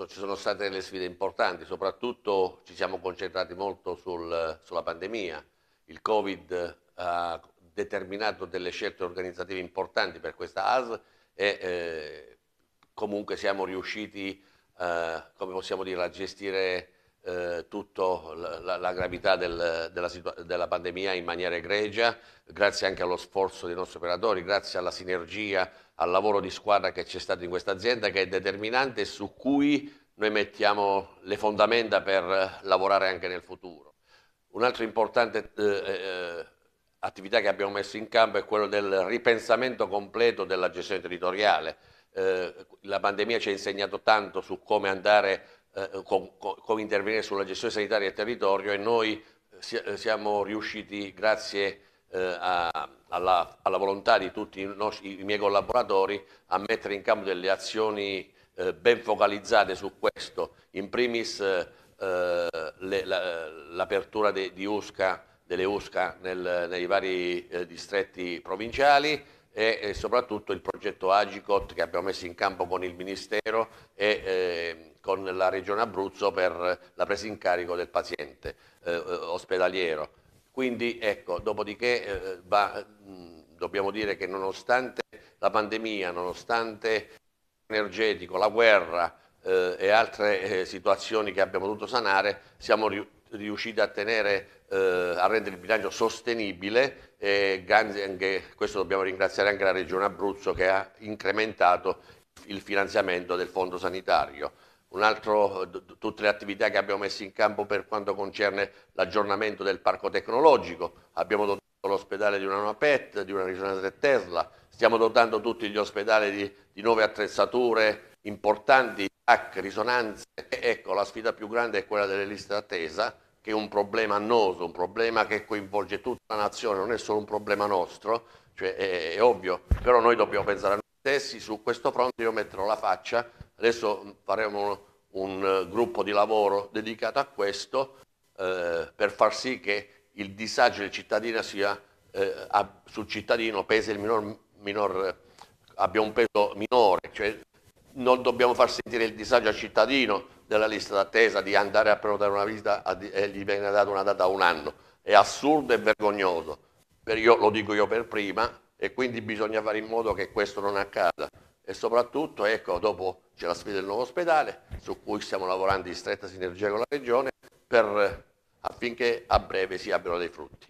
so, ci sono state delle sfide importanti, soprattutto ci siamo concentrati molto sul, sulla pandemia. Il Covid ha determinato delle scelte organizzative importanti per questa AS e eh, comunque siamo riusciti, eh, come possiamo dire, a gestire eh, tutta la, la, gravità del, della, della, pandemia in maniera egregia, grazie anche allo sforzo dei nostri operatori, grazie alla sinergia, al lavoro di squadra che c'è stato in questa azienda che è determinante e su cui noi mettiamo le fondamenta per lavorare anche nel futuro. Un'altra importante eh, eh, attività che abbiamo messo in campo è quella del ripensamento completo della gestione territoriale. Eh, la pandemia ci ha insegnato tanto su come andare eh, con, con, intervenire sulla gestione sanitaria del territorio e noi eh, si, eh, siamo riusciti, grazie eh, a, alla, alla, volontà di tutti i, nostri, i, miei collaboratori, a mettere in campo delle azioni eh, ben focalizzate su questo. In primis eh, l'apertura la, di USCA, delle USCA nel, nei vari distretti provinciali, e, soprattutto il progetto Agicot che abbiamo messo in campo con il Ministero e ehm, con la Regione Abruzzo per la presa in carico del paziente eh, eh, ospedaliero. Quindi ecco, dopodiché eh, va, mh, dobbiamo dire che nonostante la pandemia, nonostante l'energetico, la guerra eh, e altre eh, situazioni che abbiamo dovuto sanare, siamo riusciti a tenere eh, a rendere il bilancio sostenibile e anche, questo dobbiamo ringraziare anche la Regione Abruzzo che ha incrementato il finanziamento del fondo sanitario. Altro, eh, tutte le attività che abbiamo messo in campo per quanto concerne l'aggiornamento del parco tecnologico, abbiamo dotato l'ospedale di una nuova PET, di una risonanza Tesla, stiamo dotando tutti gli ospedali di, di nuove attrezzature importanti, TAC, risonanze. Ecco, la sfida più grande è quella delle liste d'attesa, che è un problema annoso, un problema che coinvolge tutta la nazione, non è solo un problema nostro, cioè è, è ovvio, però noi dobbiamo pensare a noi stessi, su questo fronte io metterò la faccia Adesso faremo un eh, gruppo di lavoro dedicato a questo eh, per far sì che il disagio del cittadino sia, eh, sul cittadino minor, minor, eh, abbia un peso minore, cioè non dobbiamo far sentire il disagio al cittadino della lista d'attesa di andare a prenotare una visita e gli viene data una data a un anno. È assurdo e vergognoso, per io, lo dico io per prima e quindi bisogna fare in modo che questo non accada e soprattutto ecco, dopo c'è la sfida del nuovo ospedale su cui stiamo lavorando in stretta sinergia con la Regione per, affinché a breve si abbiano dei frutti.